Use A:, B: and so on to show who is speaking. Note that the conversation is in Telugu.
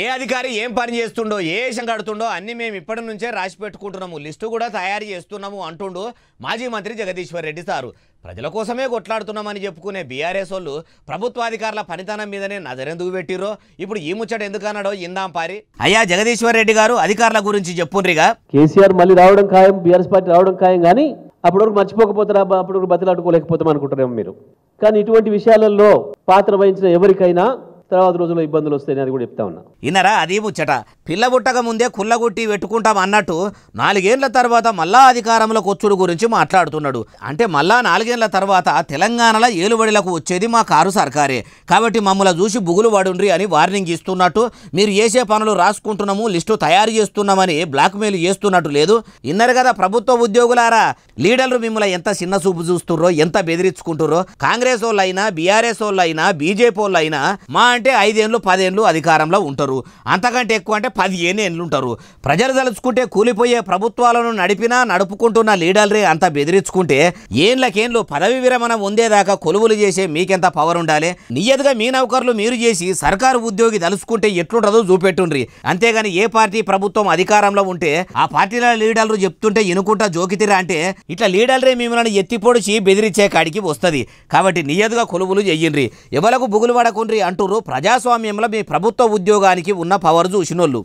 A: ఏ అధికారి ఏం పని చేస్తుండో ఏ వేషం కడుతుండో అన్ని మేము ఇప్పటి నుంచే రాసి పెట్టుకుంటున్నాము లిస్టు కూడా తయారు చేస్తున్నాము అంటుండు మాజీ మంత్రి జగదీశ్వర్ రెడ్డి సారు ప్రజల కోసమే కొట్లాడుతున్నామని చెప్పుకునే బీఆర్ఎస్ వాళ్ళు ప్రభుత్వాధికారుల పనితనం మీదనే నజరెందుకు పెట్టిరో ఇప్పుడు ఈ ముచ్చట ఎందుకన్నాడో ఇందాం పారి అయ్యా జగదీశ్వర్ రెడ్డి గారు అధికారుల గురించి చెప్పుండ్రిగా
B: కేసీఆర్ మళ్ళీ రావడం ఖాయం బీఆర్ఎస్ పార్టీ రావడం ఖాయం కానీ అప్పుడు వరకు మర్చిపోకపోతారా అప్పుడు బతిలాడుకోలేకపోతాం అనుకుంటారేమో మీరు కానీ ఇటువంటి విషయాలలో పాత్ర వహించిన ఎవరికైనా తర్వాత రోజుల్లో ఇబ్బందులు వస్తాయని అది కూడా చెప్తా ఉన్నా
A: ఇన్నరా అది ముచ్చట పిల్ల పుట్టక ముందే కుల్లగుట్టి పెట్టుకుంటాం అన్నట్టు నాలుగేళ్ల తర్వాత మళ్ళా అధికారంలో కొచ్చుడు గురించి మాట్లాడుతున్నాడు అంటే మళ్ళా నాలుగేళ్ల తర్వాత తెలంగాణలో ఏలుబడిలకు వచ్చేది మా కారు సర్కారే కాబట్టి మమ్మల్ని చూసి బుగులు పడుండ్రి అని వార్నింగ్ ఇస్తున్నట్టు మీరు చేసే పనులు రాసుకుంటున్నాము లిస్టు తయారు చేస్తున్నామని బ్లాక్మెయిల్ చేస్తున్నట్టు లేదు ఇన్నరు కదా ప్రభుత్వ ఉద్యోగులారా లీడర్లు మిమ్మల్ని ఎంత చిన్న చూపు చూస్తుర్రో ఎంత బెదిరించుకుంటుర్రో కాంగ్రెస్ వాళ్ళైనా బీఆర్ఎస్ వాళ్ళైనా బీజేపీ వాళ్ళైనా మా అంటే ఐదేళ్ళు పదేళ్ళు అధికారంలో ఉంటారు అంతకంటే ఎక్కువ అంటే పదిహేను ఏళ్ళు ఉంటారు ప్రజలు తలుచుకుంటే కూలిపోయే ప్రభుత్వాలను నడిపినా నడుపుకుంటున్న లీడర్లే అంత బెదిరించుకుంటే ఏండ్లకేండ్లు పదవి విరమణ ఉందేదాకా కొలువులు చేసే మీకెంత పవర్ ఉండాలి నియతగా మీ నౌకర్లు మీరు చేసి సర్కారు ఉద్యోగి తలుచుకుంటే ఎట్లుండదో చూపెట్టుండ్రి అంతేగాని ఏ పార్టీ ప్రభుత్వం అధికారంలో ఉంటే ఆ పార్టీల లీడర్లు చెప్తుంటే ఎనుకుంటా జోకితిరా అంటే ఇట్లా లీడర్లే మిమ్మల్ని పొడిచి బెదిరించే కాడికి వస్తుంది కాబట్టి నియతగా కొలువులు చెయ్యండి ఎవలకు బుగులు పడకుండ్రి అంటురు ప్రజాస్వామ్యంలో మీ ప్రభుత్వ ఉద్యోగానికి ఉన్న పవర్ చూసినోళ్ళు